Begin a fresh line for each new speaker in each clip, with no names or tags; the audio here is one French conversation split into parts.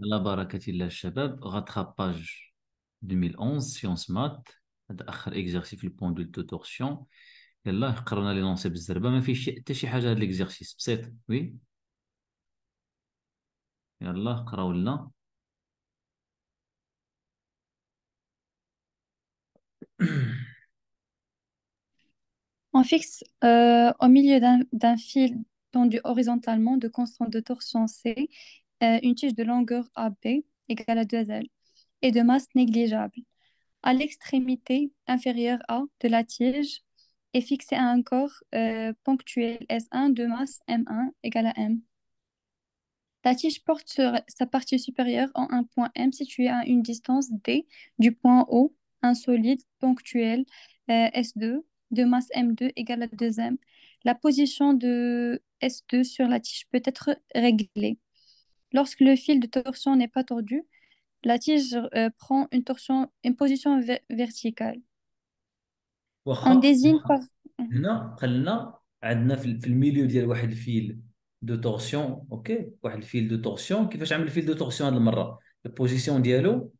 La barakatillah chabab, rattrapage 2011, sciences maths, exercice le pendule de torsion. Et là, on a l'énoncé le zerba, mais حتى شي حاجه هذا l'exercice بسيط oui يلا قراو On
fixe euh, au milieu d'un fil tendu horizontalement de constante de torsion C euh, une tige de longueur AB égale à 2L et de masse négligeable. À l'extrémité inférieure A de la tige est fixé à un corps euh, ponctuel S1 de masse M1 égale à M. La tige porte sur sa partie supérieure en un point M situé à une distance D du point O, un solide ponctuel euh, S2 de masse M2 égale à 2M. La position de S2 sur la tige peut être réglée. Lorsque le fil de torsion n'est pas tordu, la tige euh, prend une, torsion, une position ve verticale.
On désigne par... هنا قلنا عندنا في الميليو ديال واحد الفيل دو تورسيون اوكي واحد الفيل دو تورسيون كيفاش عمل الفيل دو تورسيون هذه المره البوزيسيون ديالو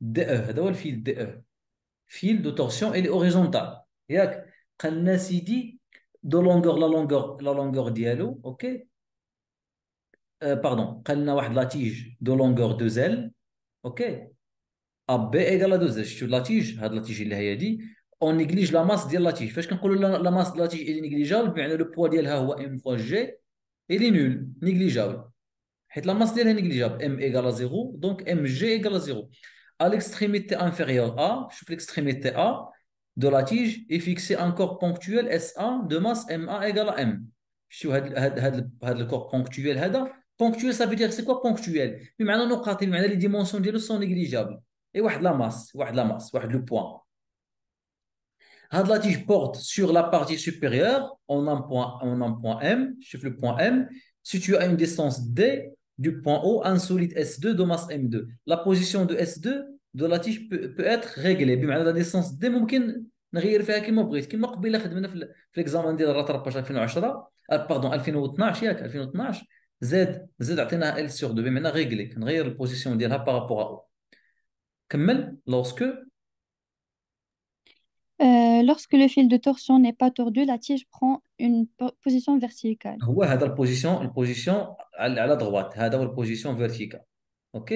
دي او هذا هو الفيل دي او فيل دو تورسيون الي اوريزونتال ياك قلنا سيدي دو لونغور لا لونغور لا لونغور ديالو اوكي euh, pardon, quand on a la tige de longueur 2L, ok AB égale à 2 sur la tige, la tige on néglige la masse de la tige. la masse de la tige est négligeable, le poids de la m g, est nul, négligeable. La masse de la tige est négligeable, m égale à 0, donc mg égale à 0. À l'extrémité inférieure A, je fais l'extrémité A de la tige est fixé un corps ponctuel S1 de masse MA égale à M. Je le corps ponctuel ponctuel, ça veut dire c'est quoi ponctuel Maintenant, les dimensions sont négligeables. Et la masse, la masse, le point. La tige porte sur la partie supérieure, en un point, M, je le point M, situé à une distance D du point O, un solide S2 de masse M2. La position de S2 de la tige peut, être réglée. maintenant la distance D, ممكن نغير فيها كما بغيت l'a قبيله خدمنا في الاكزامان ديال الراترباج 2010 pardon 2012 ياك 2012 z زد عطينا L sur 2 بمعنى ريغلي كنغير البوزيسيون ديالها بارابور او كمل لوسكو
Euh, lorsque le fil de torsion n'est pas tordu, la tige prend une position verticale. هو
هذا البوزيسيون position à la droite C'est هو position verticale. OK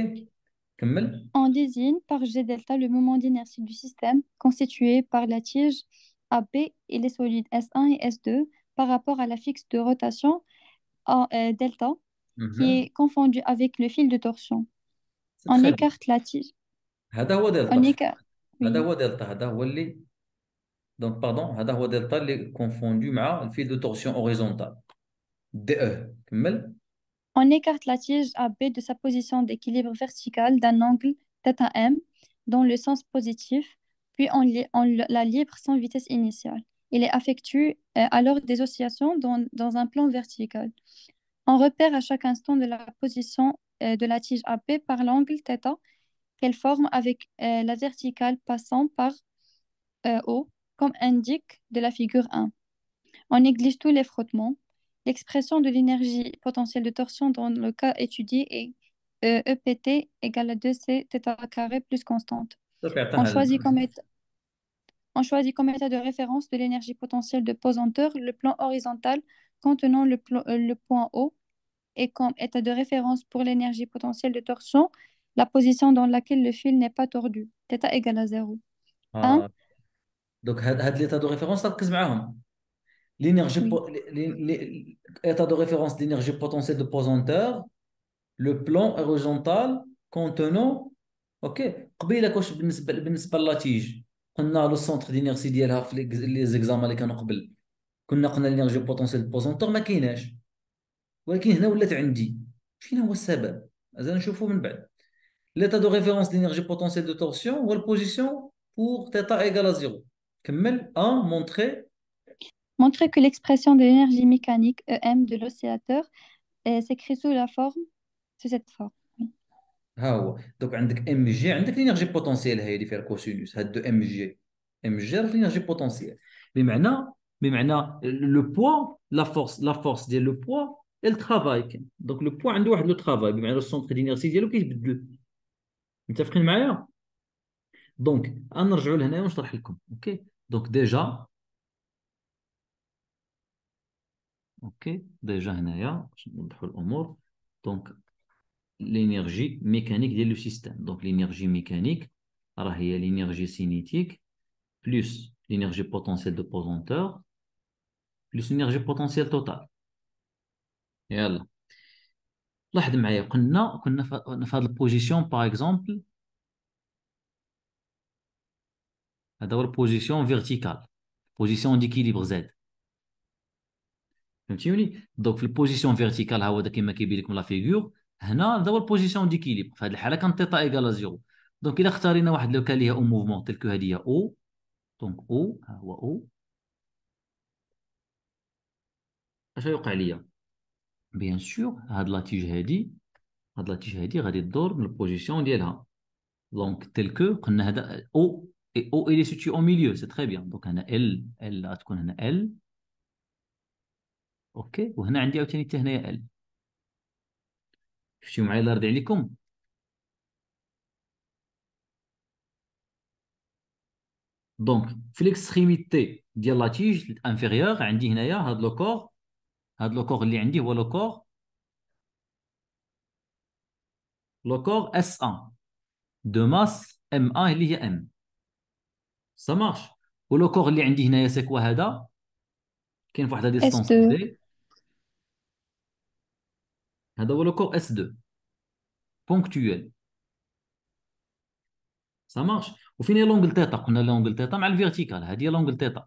كمل
On désigne par G delta le moment d'inertie du système constitué par la tige AB et les solides S1 et S2 par rapport à la fixe de rotation euh, delta qui mhm. est confondu avec le fil de torsion.
On écarte la tige. On écarte.
On écarte la tige AB de sa position d'équilibre vertical d'un angle M dans le sens positif, puis on, on la libre sans vitesse initiale il est affectué à euh, des oscillations dans, dans, un plan vertical. On repère à chaque instant de la position euh, de la tige AP par l'angle θ qu'elle forme avec euh, la verticale passant par O, comme indique de la figure 1. On néglige tous les frottements. L'expression de l'énergie potentielle de torsion dans le cas étudié est EPT e égale à 2C θ carré plus constante.
On choisit comme
on choisit comme état de référence de l'énergie potentielle de pesanteur le plan horizontal contenant euh, le, point O et comme état de référence pour l'énergie potentielle de torsion la position dans laquelle le fil n'est pas tordu. Theta égale à 0.
Donc, l'état de référence, de L'énergie, de référence d'énergie potentielle de pesanteur, le plan horizontal contenant, ok, قبيله كوش la tige. قلنا لو سونتر دينيرسي ديالها في les examens اللي كانوا قبل كنا قلنا لينيرجي بوتونسيال بوزونتور ما كايناش ولكن هنا ولات عندي فين هو السبب مازال نشوفو من بعد l'état de référence d'énergie potentielle de torsion ou la position pour θ égale à 0 كمل a montré
montrer que l'expression de l'énergie mécanique EM de l'oscillateur s'écrit sous la forme sous cette forme
ها هو دوك عندك ام جي عندك لينيرجي بوتونسييل هي اللي فيها الكوسينوس هاد دو ام جي ام جي راه لينيرجي بوتونسييل بمعنى بمعنى لو بوا لا فورس لا فورس ديال لو بوا الترافاي كاين دونك لو بوا عنده واحد لو ترافاي بمعنى لو سونتر دينيرسي ديالو كيتبدل متفقين معايا دونك غنرجعوا لهنايا ونشرح لكم اوكي دونك ديجا اوكي ديجا هنايا باش نوضحوا الامور دونك l'énergie mécanique du système. Donc l'énergie mécanique, il y a l'énergie cinétique, plus l'énergie potentielle de posanteur plus l'énergie potentielle totale. يلا لاحظ معايا قلنا كنا في position البوزيسيون باغ اكزومبل هذا هو البوزيسيون فيرتيكال بوزيسيون ديكيليبر زاد d'équilibre دونك donc البوزيسيون position verticale هو كما كيبين لكم لا فيغور هنا دابا هو البوزيسيون ديكيليب في هذه الحاله كان تيتا ايكال زيرو دونك الا اختارينا واحد كان ليها او موفمون تلك هذه او دونك او ها هو او اش يوقع ليا بيان سور هاد لاتيج هادي هاد لاتيج هادي غادي تدور من البوزيسيون ديالها دونك تلك قلنا هذا او et O il سيتي او ميليو سي تري بيان دونك هنا ال ال غتكون هنا ال اوكي وهنا عندي عاوتاني حتى هنايا ال شفتيو معايا الله يرضي عليكم دونك في ليكستريميتي ديال لا تيج الانفيريور عندي هنايا هاد لو كور هاد لو كور اللي عندي هو لو كور لو كور اس 1 دو ماس ام 1 اللي هي ام سا مارش ولو كور اللي عندي هنايا سي كوا هذا كاين فواحد لا ديستونس دي هذا هو لو كور اس 2 بونكتويل سا مارش وفين هي لونجل تيتا قلنا لونجل تيتا مع الفيرتيكال هذه هي لونجل تيتا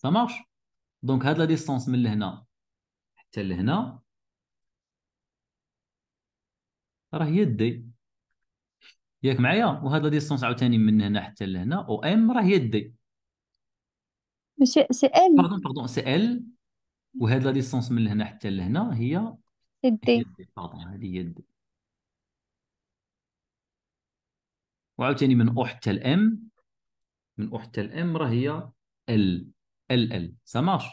سا مارش دونك هاد لا ديستونس من لهنا حتى لهنا راه هي دي ياك معايا وهاد لا ديستونس عاوتاني من هنا حتى لهنا او ام راه هي دي
ماشي سي ال باردون
باردون سي ال وهاد لا ديستونس من هنا حتى لهنا هي سي دي باردون هادي هي دي وعاوتاني من او حتى الام من او حتى الام راه هي ال ال ال سامارش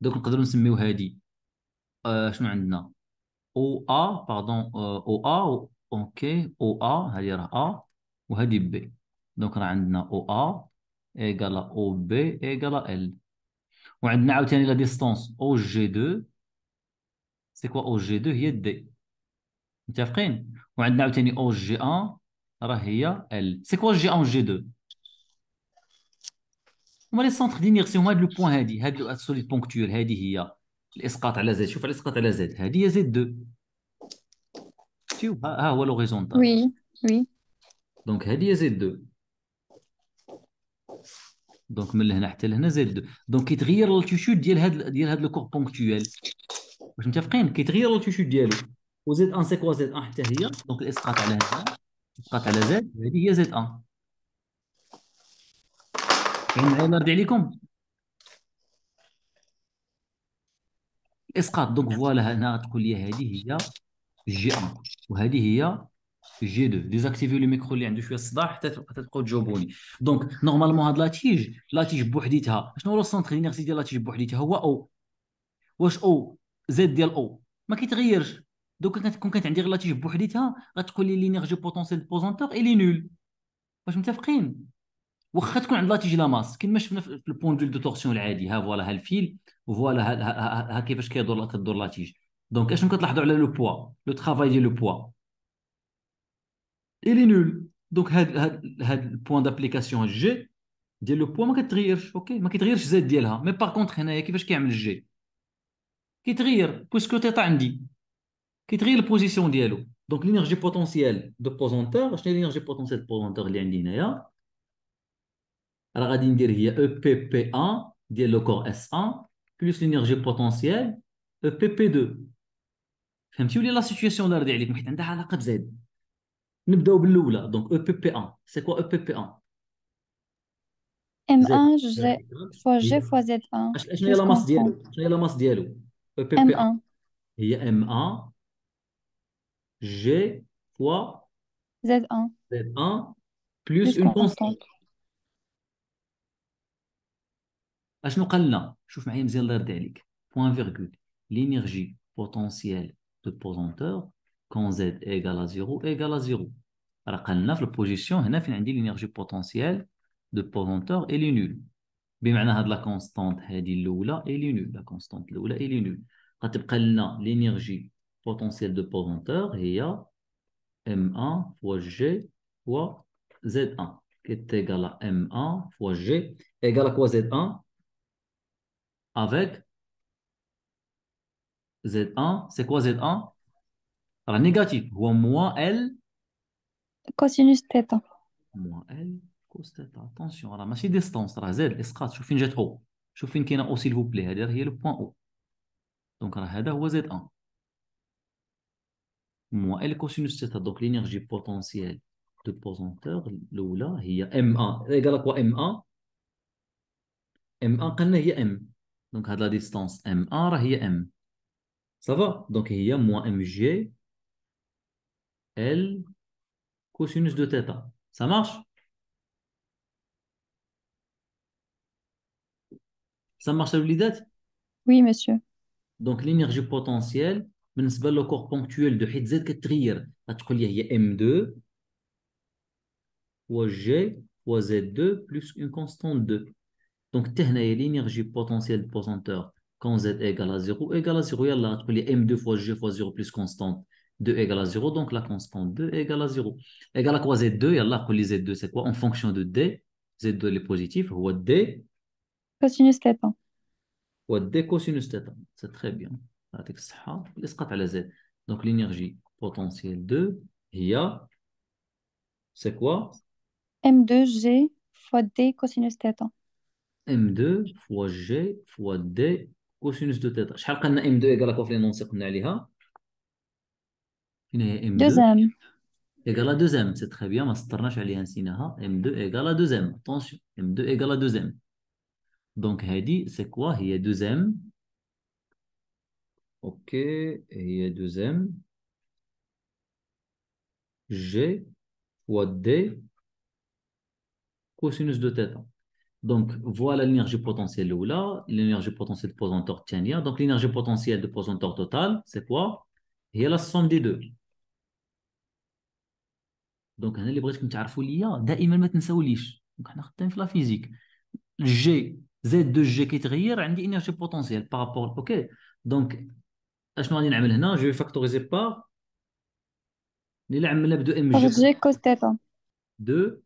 دوك نقدروا نسميو هادي آه شنو عندنا او ا باردون آه، او ا اوكي او ا هذه راه ا وهذه بي دونك راه عندنا او ا ايكالا او بي ايكالا ال وعندنا عاوتاني لا ديستونس او جي 2 سي كوا او جي 2 هي دي متفقين وعندنا عاوتاني او جي 1 راه هي ال سي كوا جي 1 جي 2 هما لي سونتر دينيرسيون هما هاد لو بوان هادي هاد السوليد بونكتيول هادي هي الاسقاط على زد شوف الاسقاط على زد هادي هي زد 2 اكستي ها هو لوريزونتال
وي وي
دونك هذه هي زد دونك من لهنا حتى لهنا زد دو دونك كيتغير لوتيشوت ديال هاد ديال هاد لو كور بونكتويال واش متفقين كيتغير لوتيشوت ديالو وزد ان سي كوا زد ان حتى هي دونك الاسقاط على هنا اسقاط على زد هذه هي زد ان كاين معايا نرد عليكم الاسقاط دونك فوالا هنا تقول لي هذه هي جي 1 وهذه هي جي 2 ديزاكتيفي لو ميكرو اللي عنده شويه الصداع حتى تبقى تجاوبوني دونك نورمالمون هاد لاتيج لاتيج بوحديتها شنو هو السونتر انرسي ديال لاتيج بوحديتها هو او واش او زد ديال او ما كيتغيرش دوك كنت كون كانت عندي غير لاتيج بوحديتها غتقول لي لينيرجي بوتونسيال بوزونتور اي لي نول واش متفقين واخا تكون عند لاتيج لا ماس كيما شفنا في البوندول دو تورسيون العادي ها فوالا ها الفيل وفوالا ها, ها, ها, ها كيفاش كيدور كدور لاتيج Donc, le travail et le poids. Il est nul. Donc, le point d'application G, le poids, je ne suis pas Mais par contre, il y a qui le G. Qui trire, puisque Teta indique. Qui trire la position du Donc, l'énergie potentielle de posanteur, l'énergie potentielle de posanteur est linéaire. Alors, il y a EPP1, qui est le corps S1, plus l'énergie potentielle, EPP2. فهمتي ولا لا سيتياسيون ناردي عليكم حيت عندها علاقه بزاد نبداو بالاولى دونك او بي بي 1 سي كوا او بي بي 1
ام 1 جي فوا جي فوا زد 1 شنو هي لا ماس ديالو
شنو هي لا ماس ديالو او بي بي 1 هي ام 1 جي فوا زد 1 زد 1 بلس اون كونستانت اشنو قال لنا شوف معايا مزيان الله يرضي عليك بوان فيغكول لينيرجي بوتونسيال de pesanteur quand z égale à 0 égale à 0. Alors, la position, on a l'énergie potentielle de pesanteur, est nulle. بمعنى هاد لا كونستانت هادي الاولى الي نول لا كونستانت الاولى الي نول غتبقى لنا لينيرجي بوتونسييل دو بوزونتور هي m 1 fois g fois z 1 qui est à m 1 fois g égale à quoi z 1 Avec Z1, c'est quoi Z1 Alors, négatif. Ou moins L.
Cosinus θ.
Moins L, cos θ. Attention, alors, ماشي distance, Je Z, اسقاط. شوف فين جات O. شوف فين a O, s'il vous plaît. y a le point O. Donc, راه هذا Z1. moins L cosinus θ. Donc, l'énergie potentielle de pesanteur, l'oula, a M1. égale à quoi M1 M1 il y a M. Donc, هاد la distance M1 il y a M. Ça va. Donc, il y a moins mg, L, cosinus de θ. Ça marche Ça marche à l'idée Oui, monsieur. Donc, l'énergie potentielle, c'est le corps ponctuel de Hz qui est Il y a M2, fois G, ou Z2, plus une constante 2. Donc, l'énergie potentielle de posanteur quand z égale à 0 égale à 0, il y a m2 fois g fois 0 plus constante 2 égale à 0, donc la constante 2 égale à 0. Égale à quoi z2 Il y a z2, c'est quoi En fonction de d, z2 est positif, ou d
Cosinus theta. Hein.
Ou d cosinus tétan. Hein. C'est très bien. Donc l'énergie potentielle 2, il y a, c'est quoi
M2G fois d cosinus theta. Hein.
M2 fois G fois D كوسينوس دو تيتا شحال قلنا ام 2 ايكالا نونسي قلنا عليها هنا هي ام 2 ايكالا دوزام سي تخي بيان ما سطرناش عليها نسيناها ام 2 ايكالا دوزام اتونسيون ام 2 ايكالا دوزام دونك هادي سي كوا هي دوزام اوكي هي دوزام جي و دي كوسينوس دو تيتا Donc, voilà l'énergie potentielle ou là, l'énergie potentielle de posanteur tchania. Donc, l'énergie potentielle de posanteur totale, c'est quoi Et y a la somme des deux. Donc, on a le brèches qui nous arrivent l'IA. D'ailleurs, c'est où l'IH Donc, on a atteint la physique. G, Z de G qui est rire, on a l'énergie potentielle par rapport. OK. Donc, je vais faire je vais factoriser par. Je vais faire un de MG.
G
2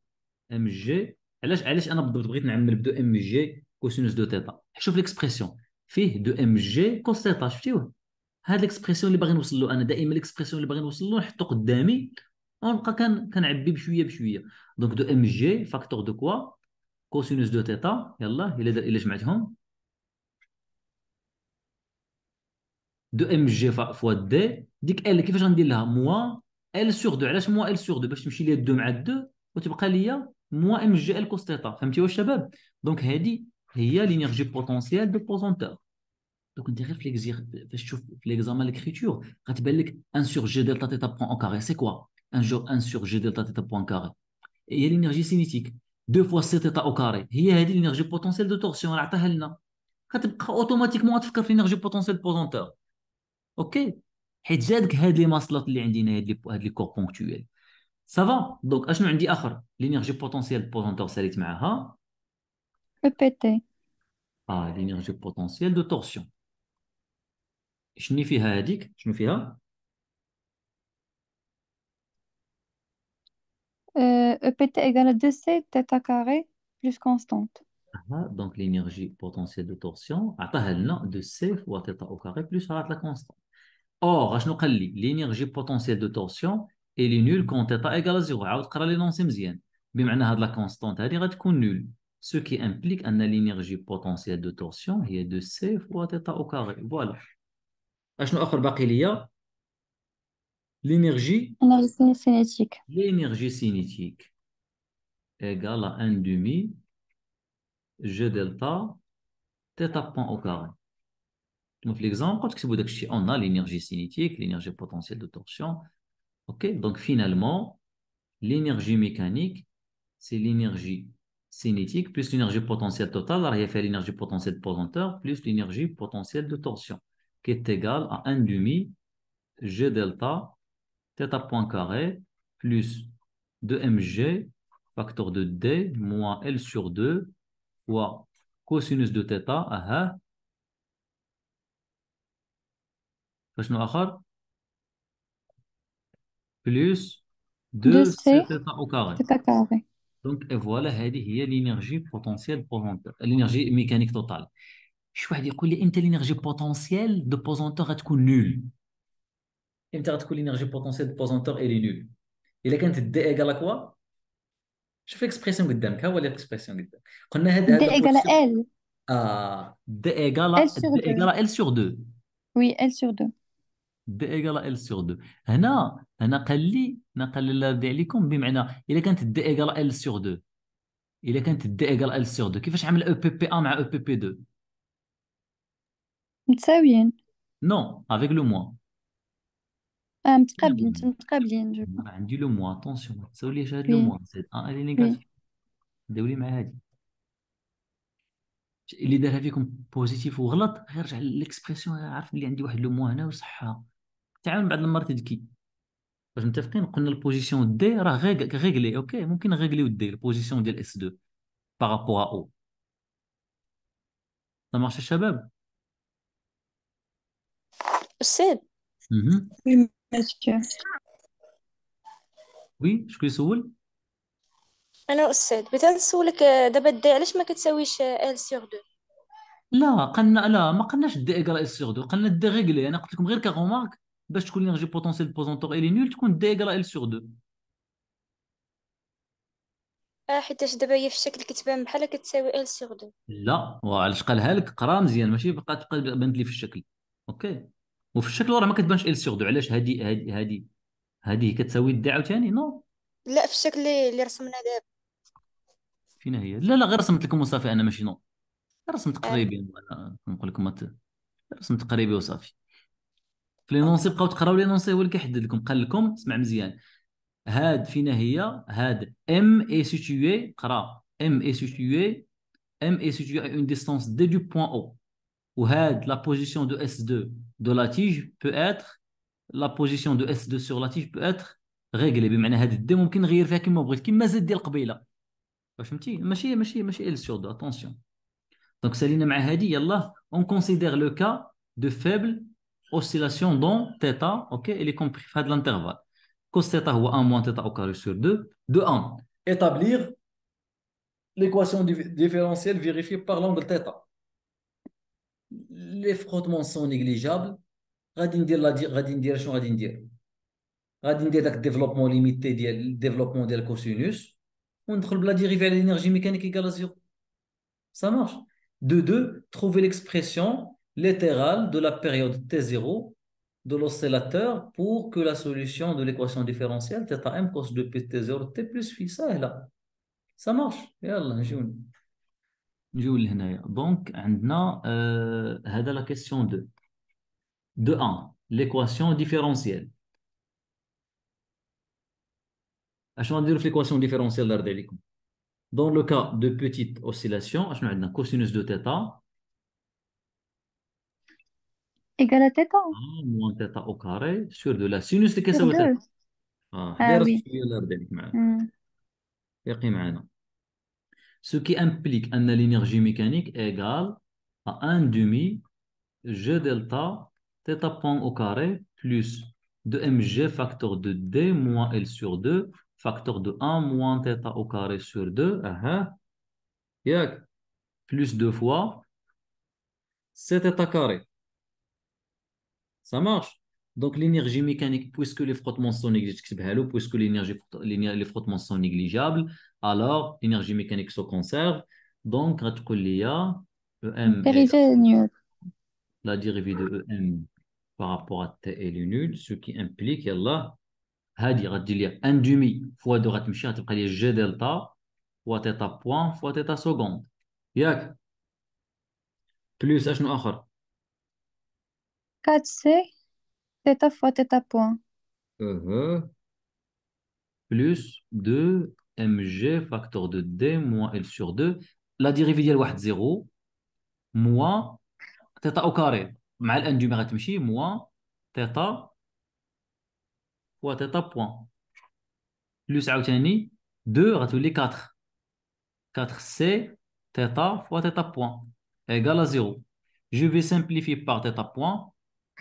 MG علاش علاش انا بالضبط بغيت نعمل بدو ام جي كوسينوس دو تيتا شوف ليكسبرسيون فيه دو ام جي كوس تيتا شفتيوه هاد ليكسبرسيون اللي باغي نوصل له انا دائما ليكسبرسيون اللي باغي نوصل له نحطو قدامي ونبقى كان كنعبي بشويه بشويه دونك دو ام جي فاكتور دو كوا كوسينوس دو تيتا يلا الا الا جمعتهم دو ام جي فوا دي ديك ال كيفاش غندير لها موا ال سور دو علاش موا ال سور دو باش تمشي ليا دو مع دو وتبقى ليا موان ام جي ال كوس تيتا واش شباب دونك هادي هي لينيرجي بوتونسيال دو بوزونتور دونك انت غير في فاش تشوف في ليكزامان ليكريتور غتبان لك ان سور جي دلتا تيتا بوان اون كاري سي كوا ان جو ان سور جي دلتا تيتا بوان كاري هي لينيرجي سينيتيك دو فوا سي تيتا او كاري هي هادي لينيرجي بوتونسيال دو تورسيون راه عطاها لنا غتبقى اوتوماتيكمون غتفكر في لينيرجي بوتونسيال دو بوزونتور اوكي حيت جاتك هاد لي ماسلات اللي عندنا هاد هاد لي كور بونكتويل Ça va. Donc, je me dis, l'énergie potentielle pour torsion. معها
EPT.
Ah, l'énergie potentielle de torsion. Je n'ai fait هذيك
EPT égale à 2C θ carré plus constante.
Ah, donc l'énergie potentielle de torsion عطاها de C fois θ au carré plus la constante. Or, l'énergie potentielle de torsion et les nuls quand état égal à 0 عاود قرا l'énoncé مزيان بمعنى هاد لا كونستانت هادي غتكون نول ce qui implique que l'énergie potentielle de torsion est de c fois θ au carré voilà اشنو اخر باقي ليا l'énergie
cinétique
l'énergie cinétique égale à 1 demi g delta θ point au carré donc l'exemple quand on a l'énergie cinétique l'énergie potentielle de torsion Ok, Donc finalement, l'énergie mécanique, c'est l'énergie cinétique plus l'énergie potentielle totale, alors il fait l'énergie potentielle de posanteur plus l'énergie potentielle de torsion, qui est égale à 1 demi G delta θ point carré plus 2mg facteur de D moins L sur 2 fois cosinus de θ. aha plus 2 c au carré. Donc voilà, c'est l'énergie potentielle l'énergie mécanique totale. Je vais dire que l'énergie potentielle de posanteur est nulle. l'énergie potentielle de posanteur est nulle. الا كانت د à quoi شوف الاكسبريسيون قدامك ها هو الاكسبريسيون قدامك قلنا هذا د à L. Ah, D égale à L sur 2
Oui, L sur 2
دي ايكال ال سور 2 هنا هنا قال لي لي ردي عليكم بمعنى الا كانت دي ايكال ال سور 2 الا كانت دي ايكال ال سور 2 كيفاش عمل او بي بي ا مع او بي بي 2
متساويين
نو افيك لو موان
اه متقابلين متقابلين
عندي لو موان اتونسيون تساوي لي هاد لو موان زيد ان الي نيجاتيف داولي مع هادي اللي دارها فيكم بوزيتيف وغلط غير رجع للاكسبرسيون عارف بلي عندي واحد لو موان هنا وصحها تعامل بعد المرات ذكي باش متفقين قلنا البوزيسيون دي راه غيغلي اوكي ممكن غيغليو دي البوزيسيون ديال اس 2 بارابور او لا مارش الشباب استاذ وي شكون يسول
انا استاذ بغيت نسولك دابا دي علاش ما كتساويش ال سيغ 2
لا قلنا لا ما قلناش دي ايكال ال سيغ 2 قلنا دي ريغلي انا قلت لكم غير كغومارك باش تكون لينرجي بوتونسيال دو بوزونتور الي نول تكون دايقرا ال سور دو
اه حيتاش دابا هي في الشكل كتبان بحال كتساوي ال سور دو
لا وعلاش قالها لك قرا مزيان ماشي بقى تبقى بانت لي في الشكل اوكي وفي الشكل راه ما كتبانش ال سور دو علاش هادي هادي هادي هادي كتساوي الدا عاوتاني نو
لا في الشكل اللي رسمنا دابا
فين هي لا لا غير رسمت لكم وصافي انا ماشي نو رسمت آه. قريبي انا نقول لكم رسمت قريبي وصافي في لي نونسي بقاو تقراو لي نونسي هو اللي كيحدد لكم قال لكم اسمع مزيان هاد فينا هي هاد ام اي سيتيوي قرا ام اي سيتيوي ام اي سيتيوي اون ديستونس دي دو بوين او وهاد لا بوزيسيون دو اس 2 دو لا تيج بو اتر لا بوزيسيون دو اس 2 سور لا تيج بو اتر ريغلي بمعنى هاد دي ممكن نغير فيها كيما بغيت كيما زاد ديال قبيله فهمتي ماشي ماشي ماشي ال سور دو اتونسيون دونك سالينا مع هادي يلا اون كونسيدير لو كا دو فيبل oscillation dans θ, ok, il est compris dans l'intervalle. Cos θ ou 1 moins θ au carré sur 2, de 1. Établir l'équation différentielle vérifiée par l'angle θ. Les frottements sont négligeables. غادي ندير la غادي ندير dire غادي ندير غادي développement داك développement ليميتي ديال trouve la dérivée وندخل l'énergie mécanique égale à 0 ça marche de 2 trouver l'expression littéral de la période T0 de l'oscillateur pour que la solution de l'équation différentielle θm cos 2p T0 T plus phi ça est là ça marche يلا نجيو نجيو لهنايا دونك عندنا 2 de 1 l'équation différentielle اشنو نديرو dire l'équation différentielle dans le cas de petite oscillation on عندنا cosinus de θ
égale à θ اه
موان تيتا او كاري سور دو لا سينوس اللي كيساوي تيتا الدرس اه اه درس وي شويه الله يرضي عليك معانا مم. يقي معانا Ce qui implique أن l'énergie mécanique égale à 1 demi G delta θ point au carré plus 2mg facteur de D moins L sur 2 facteur de 1 moins θ au carré sur 2 uh -huh. yeah. plus 2 fois 7 θ carré. Ça marche. Donc l'énergie mécanique, puisque les frottements sont négligeables, puisque l'énergie, les frottements sont négligeables, alors l'énergie mécanique se conserve. Donc, e la dérivée de EM par rapport à T est nulle, ce qui implique là, un demi fois de fois tu G delta fois θ point fois θ seconde. Plus, H nous
4C, θ fois theta point.
Mhm. Plus 2 mg facteur de d moins L sur 2. La dérivée de 1, 0 moins theta au carré. Mal n du غتمشي moins teta fois teta point. Plus 2 ratouli 4. 4C teta fois teta point égale à 0. Je vais simplifier par theta point.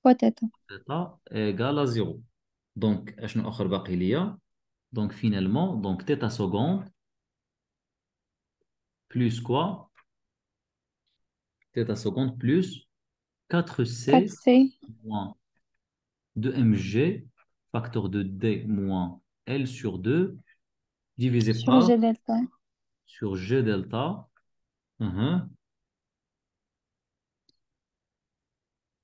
Theta potato égale à 0 donc اش نأخر باقي ليا donc finalement donc theta seconde plus quoi theta seconde plus 4c, moins 2mg facteur de d moins l sur 2 divisé par g delta. sur g delta uh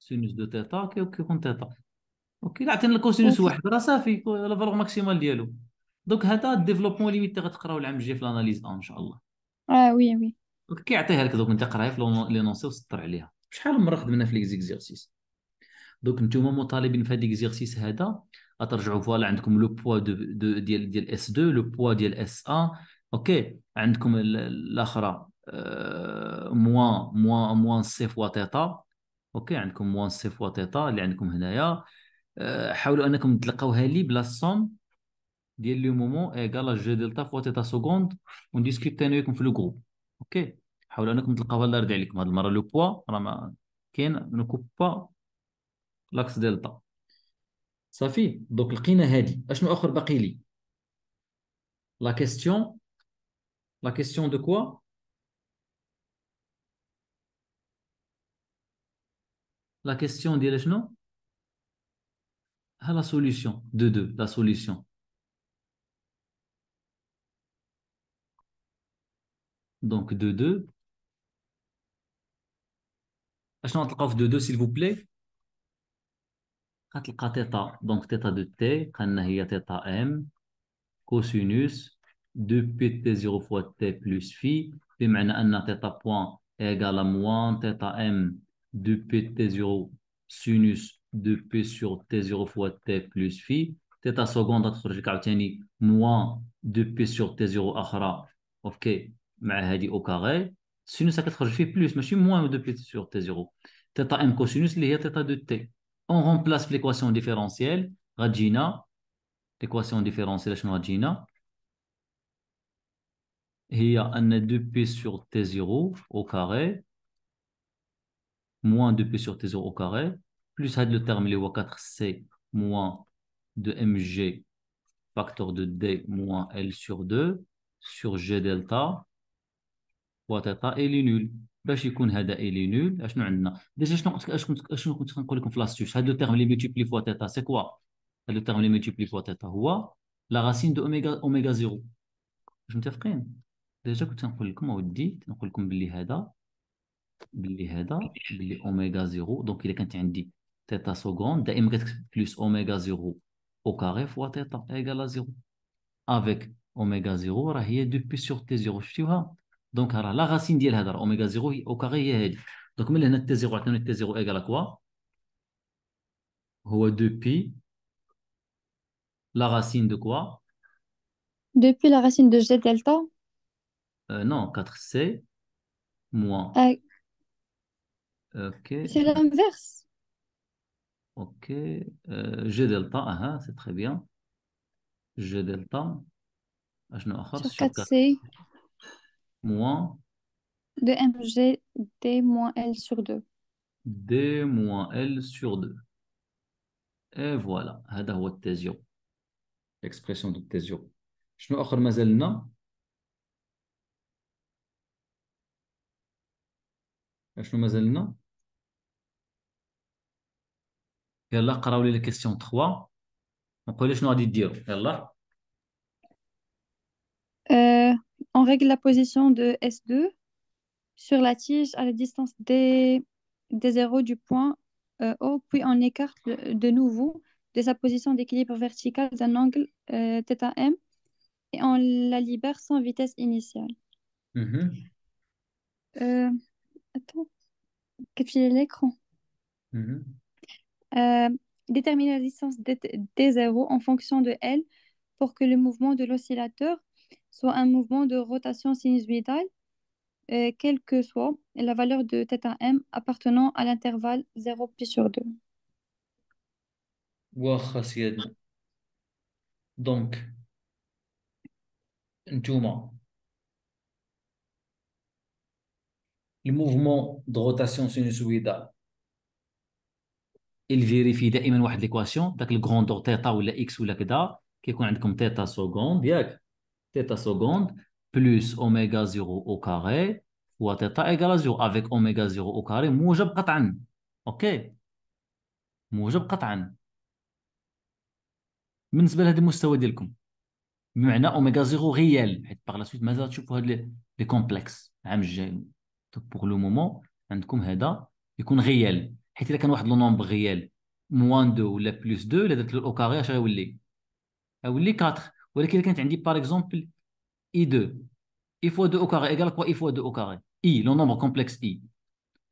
سينوس دو تيتا كيكون تيتا اوكي لا عطينا الكوسينوس واحد راه صافي لا فالور ماكسيمال ديالو دونك هذا الديفلوبمون ليميت غتقراو العام الجاي في الاناليز ان شاء الله
اه وي وي
كيعطيها لك دوك انت قراي في لي نونسي وسطر عليها شحال من مره خدمنا في ليكزيكسيرسيس دوك نتوما مطالبين في هذا ليكزيرسيس هذا غترجعوا فوالا عندكم لو بوا ديال ديال اس 2 لو بوا ديال اس 1 اوكي عندكم الاخرى موان موان موان سي فوا تيتا اوكي عندكم وان سيف وطيطا اللي عندكم هنايا أه، حاولوا انكم تلقاوها لي بلا سوم ديال لو مومون ايكال لا جو دلتا فوا تيتا سكوند ونديسكوت انا وياكم في لو جروب اوكي حاولوا انكم تلقاوها الله يرضي عليكم هاد المره لو بوا راه ما كاين نكوب با لاكس دلتا صافي دونك لقينا هادي اشنو اخر باقي لي لا كيستيون لا كيستيون دو كوا la question les non. Ah, la solution de deux la solution donc de deux اشنو في دو دو s'il vous plaît غتلقى تيتا دونك تيتا دو تي قالنا هي تيتا ام 2 بي 0 فوا تي بلس في بمعنى ان point بوان à moins تيتا ام 2P T0 sinus 2P sur T0 fois T plus phi. teta seconde, à trouver moins 2P sur T0 achara. Ok, mais au carré. Sinus à 4, je fais plus, mais je suis moins 2P sur T0. teta M cosinus, il y a de T. On remplace l'équation différentielle. radina l'équation différentielle, je radina Il y a 2P sur T0 au carré moins 2p sur t0 au carré, plus le terme de l'O4C, moins 2mg, facteur de d, moins l sur 2, sur g delta, fois θ, et il est nul. Je suis connecté à l'Eli nul. Déjà, je ne comprends pas ce qu'on fait la suite. Je ne comprends pas ce qu'on fait la suite. Je ne comprends pas ce qu'on fait la suite. Je ne comprends la suite. Je ne comprends pas ce qu'on fait la suite. Je ne comprends pas ce qu'on fait la donc, il theta 10 θ secondes, plus ω0 au carré fois θ égale à 0. Avec ω0, il est 2 pi sur T0. Donc, la racine d'Elhadar, ω0 au carré, il Donc, il est t 0, t 0 égale à quoi Depuis la racine de quoi
Depuis la racine de G delta
euh, Non, 4C moins. Euh, c'est
l'inverse.
Ok. Euh, delta. Ah, ah, c'est très bien. G delta. Ah, sur 4C. Moins.
De mg d moins L sur 2.
D moins L sur 2. Et voilà. هذا هو التزيو. L'expression de que je آخر ما زلنا؟ Euh,
on règle la position de S2 sur la tige à la distance des, des zéros du point euh, O, puis on écarte de nouveau de sa position d'équilibre vertical d'un angle euh, θm et on la libère sans vitesse initiale. Mhm. euh, Attends, l'écran. Mhm. Euh, déterminer la distance D0 en fonction de L pour que le mouvement de l'oscillateur soit un mouvement de rotation sinusoïdale, euh, quelle que soit la valeur de θm appartenant à l'intervalle 0 pi sur 2.
Donc, le mouvement de rotation sinusoïdale il vérifie d'aimer une équation donc le grandeur theta ou x ou qui est comme theta seconde plus oméga 0 au carré fois theta égale à 0 avec oméga 0 au carré moujab qat'an ok موجب قطعا بالنسبه لهذا المستوى ديالكم بمعنى réel. دونك بوغ لو مومون عندكم هذا يكون غيال حيت اذا كان واحد لو نومبر غيال موان دو ولا بلوس دو الا درت له او كاري اش غيولي غيولي 4 ولكن اذا كانت عندي باغ اكزومبل اي 2 اي فوا دو او كاري ايكال كوا اي فوا دو او كاري اي لو نومبر كومبلكس اي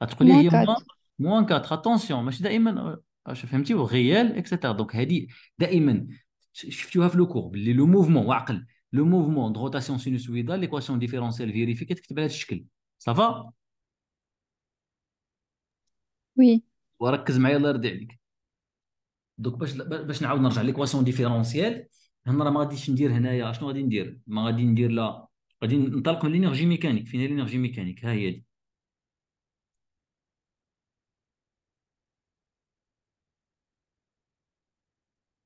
غتقول لي هي موان موان 4 اتونسيون ماشي دائما واش فهمتي غيال اكسيتيرا دونك هادي دائما شفتوها في لو كور باللي لو موفمون وعقل لو موفمون دو روتاسيون سينوسويدال ليكواسيون ديفيرونسيال فيريفي كتكتب على هذا الشكل Ça va Oui, وركز معايا الله يرضي عليك دوك باش باش نعاود نرجع ليكواسيون ديفيرونسيال هنا راه ما غاديش ندير هنايا شنو غادي ندير ما غادي ندير لا غادي ننطلق من لينيرجي ميكانيك فين هي لينيرجي ميكانيك ها هي دي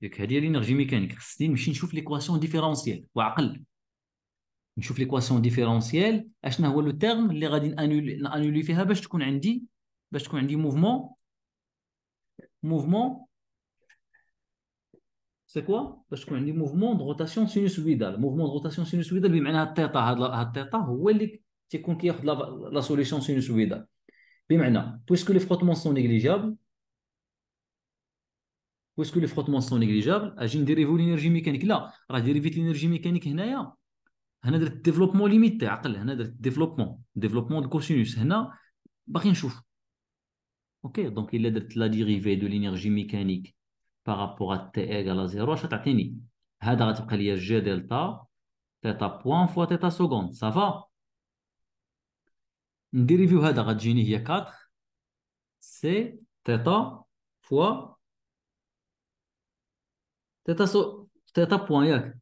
ياك هادي هي لينيرجي ميكانيك خصني نمشي نشوف ليكواسيون ديفيرونسيال وعقل نشوف ليكواسيون ديفيرونسيال اشنا هو لو تيرم اللي غادي نانولي فيها باش تكون عندي باش تكون عندي موفمون موفمون سي كوا باش تكون عندي موفمون دو روتاسيون سينوسويدال موفمون دو روتاسيون سينوسويدال بمعنى هاد التيتا هاد التيتا هو اللي تيكون كياخذ لا سوليسيون سينوسويدال بمعنى بويسكو لي فروتمون سون نيجليجابل بويسكو لي فروتمون سون نيجليجابل اجي نديريفو لينيرجي ميكانيك لا راه ديريفيت لينيرجي ميكانيك هنايا هنا درت ديفلوبمون ليميتي عقل هنا درت ديفلوبمون ديفلوبمون دو كوسينوس هنا باقي نشوف اوكي دونك الا درت لا ديريفي دو لينيرجي ميكانيك بارابور ا تي ا زيرو اش تعطيني هذا غتبقى ليا جي دلتا تيتا بوان فوا تيتا سكوند صافا نديريفيو هذا غتجيني هي 4 سي تيتا فوا تيتا سو تيتا بوان ياك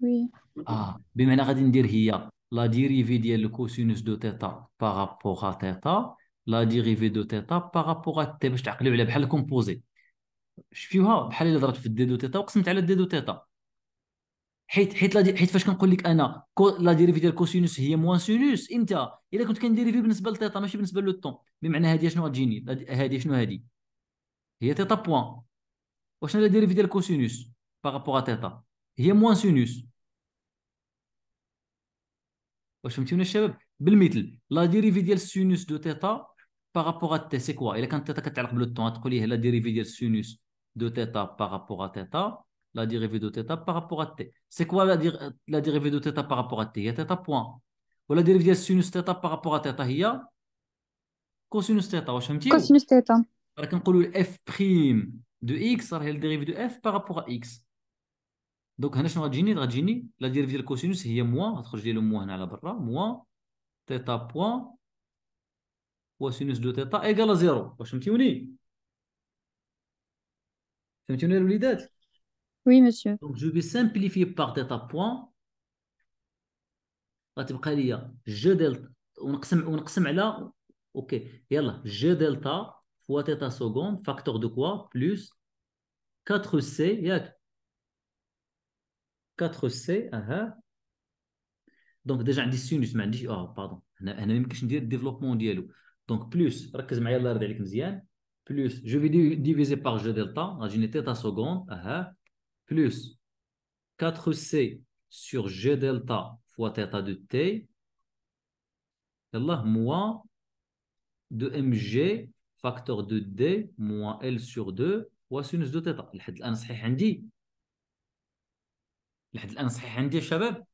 وي اه بمعنى غادي ندير هي لا ديريفي ديال الكوسينوس دو تيتا باغابوغ تيتا لا ديريفي دو تيتا باغابوغ تي باش تعقلوا على بحال الكومبوزي شفتوها بحال اللي ضربت في الدي دو تيتا وقسمت على الدي دو تيتا حيت حيت لا حيت فاش كنقول لك انا كو لا ديريفي ديال كوسينوس هي موان سينوس امتى الا كنت كنديريفي بالنسبه لتيتا ماشي بالنسبه لو طون بمعنى هذه شنو غتجيني هذه شنو هذه هي تيتا بوان واشنو لا ديريفي ديال كوسينوس باغابوغ تيتا هي موان سينوس واش فهمتوني الشباب بالمثل لا ديريفي ديال السينوس دو تيتا بارابور ا تي سي كوا الا كانت تيتا كتعلق بالطون تقول ليه لا ديريفي ديال السينوس دو تيتا بارابور ا تيتا لا ديريفي دو تيتا بارابور ا تي سي كوا لا ديريفي دو تيتا بارابور ا تي هي تيتا بوان ولا ديريفي ديال السينوس تيتا بارابور ا تيتا هي كوسينوس تيتا واش فهمتي
كوسينوس تيتا
راه كنقولوا الاف بريم دو اكس راه هي الديريفي دو اف بارابور ا اكس دونك هنا شنو غتجيني غتجيني لا ديريفيتيف ديال الكوسينوس هي موا غتخرج لي لو موا هنا على برا موا تيتا بوان وسينوس دو تيتا ايكال زيرو واش فهمتوني فهمتوني الوليدات وي مسيو دونك جو بي سامبليفي باغ تيتا بوان غتبقى ليا جو دلتا ونقسم ونقسم على اوكي يلا جو دلتا فوا تيتا سكوند فاكتور دو كوا بلوس 4 سي ياك 4C, ah, ah. donc déjà on dit sinus, mais on oh pardon, on a même dit développement du Donc plus, je vais diviser par G delta, j'ai un θ seconde, ah, plus 4C sur G delta fois theta de t, moins 2mg facteur de D moins L sur 2 fois sinus de θ. C'est لحد الان صحيح عندي شباب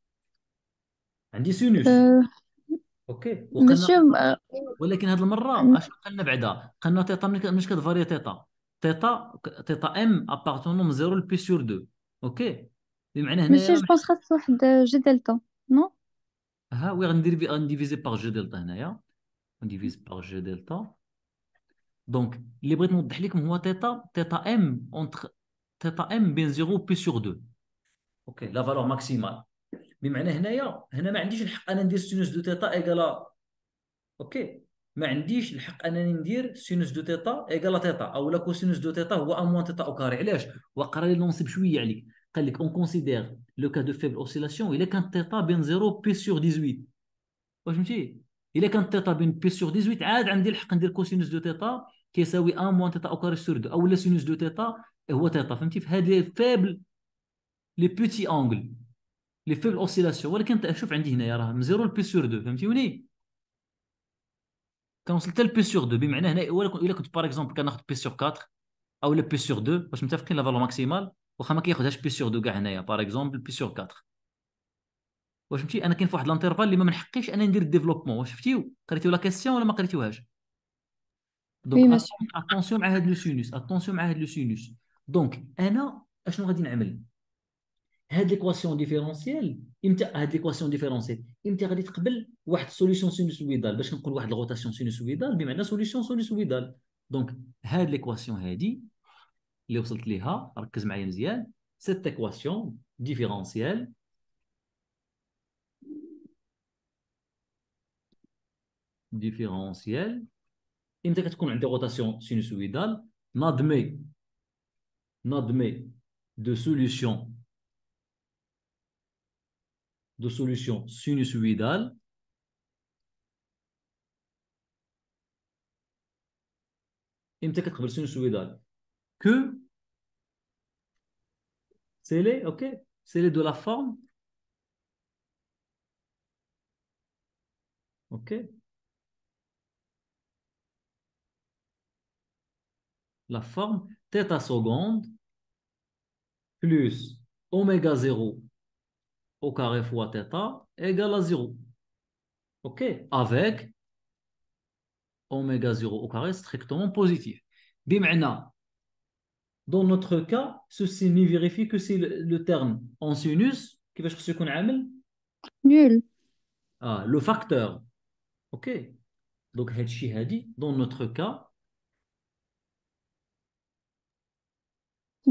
عندي سينوس آه، اوكي وقلنا ولكن هذه المره اش قلنا بعدا قلنا تيتا مش كتفاري تيتا تيتا تيتا ام ابارتونون زيرو لبي سور دو اوكي بمعنى هنا ماشي جو
خاص واحد جي دلتا نو
ها وي غندير بي ديفيزي باغ جي دلتا هنايا غنديفيز باغ جي دلتا دونك اللي بغيت نوضح لكم هو تيتا تيتا ام اونتر تيتا ام بين زيرو بي سور دو اوكي لا فالور ماكسيمال بمعنى هنايا هنا ما عنديش الحق انا ندير سينوس دو تيتا ايكالا اوكي ما عنديش الحق انني ندير سينوس دو تيتا ايكالا تيتا او لا كوسينوس دو تيتا هو ان موان تيتا او كاري علاش وقرا لي لونسيب شويه عليك قال لك اون كونسيدير لو كا دو فيبل اوسيلاسيون الا كانت تيتا بين 0 بي سور 18 واش فهمتي الا كانت تيتا بين بي سور 18 عاد عندي الحق ندير كوسينوس دو تيتا كيساوي ان موان تيتا او كاري سور 2 او لا سينوس دو تيتا هو تيتا فهمتي في هذه فيبل لي بوتي اونغل لي فيبل اوسيلاسيون ولكن انت شوف عندي هنايا راه من زيرو لبي سور دو فهمتوني كنوصل حتى لبي سور دو بمعنى هنا الا كنت باغ اكزومبل كناخذ بي سور 4 او لبي سور 2 واش متفقين لا فالو ماكسيمال واخا ما كياخذهاش بي سور 2 كاع هنايا باغ اكزومبل بي سور 4 واش فهمتي انا كاين في واحد الانترفال اللي ما منحقيش انا ندير الديفلوبمون واش شفتيو قريتيو لا كيسيون ولا ما قريتيوهاش دونك اتونسيون مع هاد لو سينوس اتونسيون مع هاد لو سينوس دونك انا اشنو غادي نعمل هاد ليكواسيون ديفيرونسيال امتى هاد ليكواسيون ديفيرونسيال امتى غادي تقبل واحد سوليسيون سينوسويدال باش نقول واحد الغوتاسيون سينوسويدال بمعنى سوليسيون سينوسويدال دونك هاد ليكواسيون هادي اللي وصلت ليها ركز معايا مزيان سيت ايكواسيون ديفيرونسيال ديفيرونسيال امتى كتكون عندي غوتاسيون سينوسويدال نادمي نادمي دو سوليسيون de solution sinusoïdale que c'est les ok c'est les de la forme ok la forme Theta seconde plus oméga 0 au carré fois θ égale à 0. OK Avec oméga 0 au carré strictement positif. maintenant, dans notre cas, ceci ne vérifie que si le, terme en sinus, qui va se Nul. Ah, le facteur. OK. Donc, dans notre cas,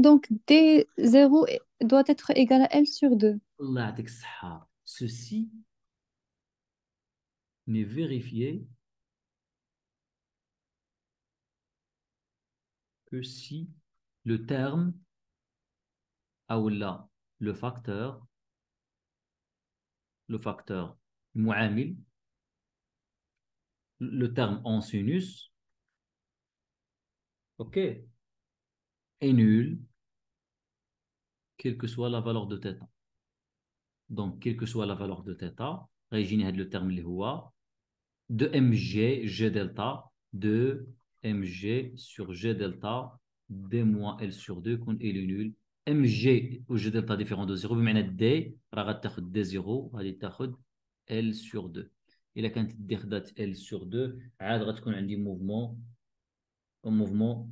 Donc, D0 doit être égal à L sur 2.
Ceci n'est vérifié que si le terme là le facteur le facteur mu'amil le terme en sinus ok est nul quelle que soit la valeur de θ. Donc, quelle que soit la valeur de θ, régine le terme de mg g delta de mg sur g delta d moins l sur 2 qu'on est nul mg ou g delta différent de 0 بمعنى d راه غتاخذ d 0 غادي تاخذ l sur 2 Et quand d خدات l sur 2 عاد غتكون عندي موفمون mouvement,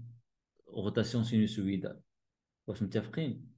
rotation سينوسويدال واش متفقين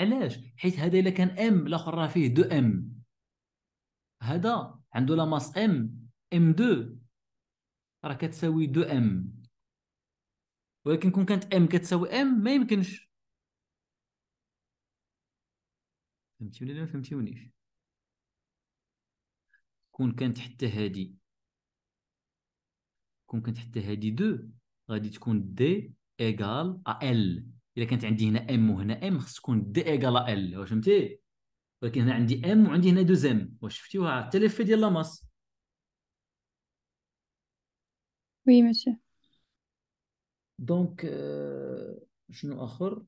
علاش حيت هذا الا كان ام الاخر راه فيه دو ام هذا عنده لا ماس ام ام 2 راه كتساوي دو ام ولكن كون كانت ام كتساوي ام ما يمكنش فهمتي ولا ما فهمتيونيش كون كانت حتى هادي كون كانت حتى هادي دو غادي تكون دي ايغال ا ال الا كانت عندي هنا ام وهنا ام خص تكون دي ايكالا ال واش فهمتي ولكن هنا عندي ام وعندي هنا دوز ام واش شفتيوها حتى ليفي ديال لاماس وي ماشي دونك euh, شنو اخر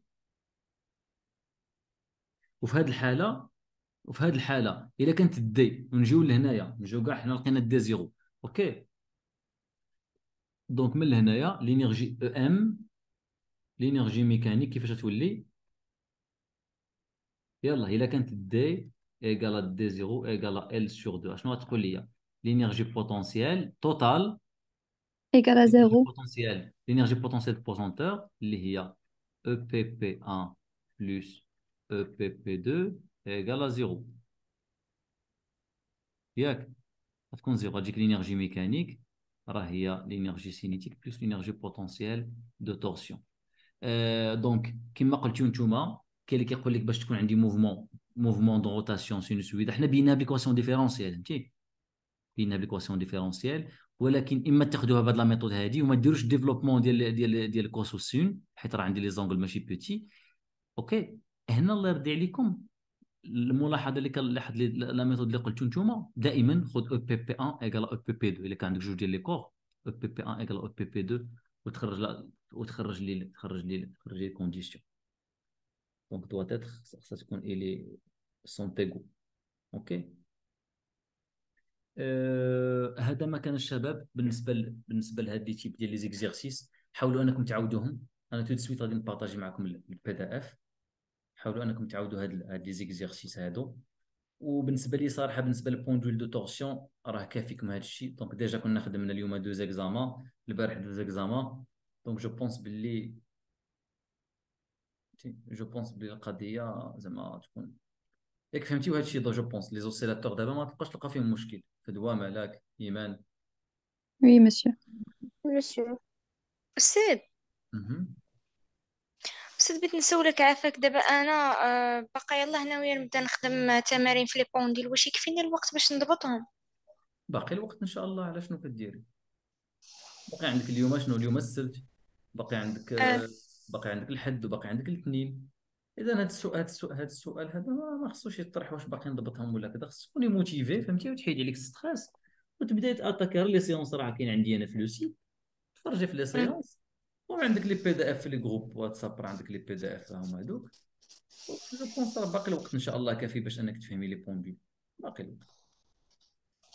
وفي هذه الحاله وفي هذه الحاله الا كانت دي ونجيو لهنايا نجيو كاع حنا لقينا دي زيرو اوكي دونك من لهنايا لينيرجي او e ام l'énergie mécanique كيفاش تولي يلا الا كانت D égale à D0 égale à L sur 2. l'énergie potentielle totale
égale à 0.
L'énergie potentielle de il EPP1 plus EPP2 égale à 0. l'énergie mécanique راه l'énergie cinétique plus l'énergie potentielle de torsion دونك euh, كما قلتو نتوما كاين اللي كيقول لك باش تكون عندي موفمون موفمون دون روتاسيون سينوسويد حنا بينا بليكواسيون ديفيرونسيال فهمتي بينا بليكواسيون ديفيرونسيال ولكن اما تاخذوها بهاد لا ميثود هادي وما ديروش ديفلوبمون ديال ديال ديال كوسوسين حيت راه عندي لي زونغل ماشي بوتي اوكي هنا الله يرضي عليكم الملاحظه اللي كان لاحظ لا ميثود اللي قلتو نتوما دائما خذ او بي بي 1 ايكال او بي بي 2 الا كان عندك جوج ديال لي كور او بي بي 1 ايكال او بي بي 2 وتخرج لا وتخرج لي تخرج لي تخرج لي كونديسيون دونك دوا تيتر خصها تكون الي سونتيغو اوكي آه هذا ما كان الشباب بالنسبه ل... بالنسبه لي تيب ديال لي زيكزيرسيس حاولوا انكم تعاودوهم انا تو سويت غادي نبارطاجي معكم البي دي اف حاولوا انكم تعاودوا هاد هاد لي زيكزيرسيس هادو وبالنسبه لي صراحه بالنسبه للبوندول دو تورسيون راه كافيكم هذا الشيء دونك ديجا كنا خدمنا اليوم دو زيكزاما البارح دو زيكزاما دونك جو بونس باللي جو بونس بلي القضيه زعما تكون ياك فهمتي وهذا الشيء جو بونس لي زوسيلاتور دابا ما تبقاش تلقى فيهم مشكل فدوا ملاك ايمان
وي مسيو مسيو سيد بغيت نسولك عافاك دابا انا آه، باقا يلاه ناويه نبدا نخدم تمارين في لي بونديل واش يكفيني الوقت باش نضبطهم
باقي الوقت ان شاء الله على شنو كديري باقي عندك اليوم شنو اليوم السبت باقي عندك آه. آه. باقي عندك الحد وباقي عندك الاثنين اذا هذا السؤال هذا السؤال هذا السؤال هذا ما خصوش يطرح واش باقي نضبطهم ولا كذا خصك تكوني موتيفي فهمتي وتحيد عليك الستريس وتبداي تاتاكر لي سيونس راه كاين عندي انا في لوسي تفرجي في لي سيونس وعندك لي بي دي اف في لي جروب واتساب راه عندك لي بي دي اف هما هذوك جو بونس راه باقي الوقت ان شاء الله كافي باش انك تفهمي لي بوان دو باقي الوقت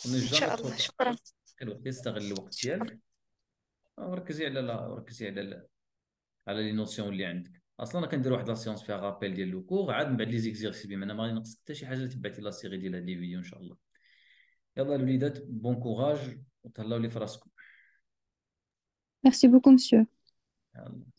ان شاء الله شكرا باقي الوقت استغل الوقت ديالك وركزي على لا ركزي على لا على لي نوسيون اللي عندك اصلا انا كندير واحد لاسيونس فيها غابيل ديال لو كور عاد من بعد لي زيكزيرسيس انا ما غادي نقص حتى شي حاجه تبعتي لا سيري ديال هاد لي فيديو ان شاء الله يلا الوليدات بون كوراج وتهلاو لي فراسكم
ميرسي بوكو مسيو
Um,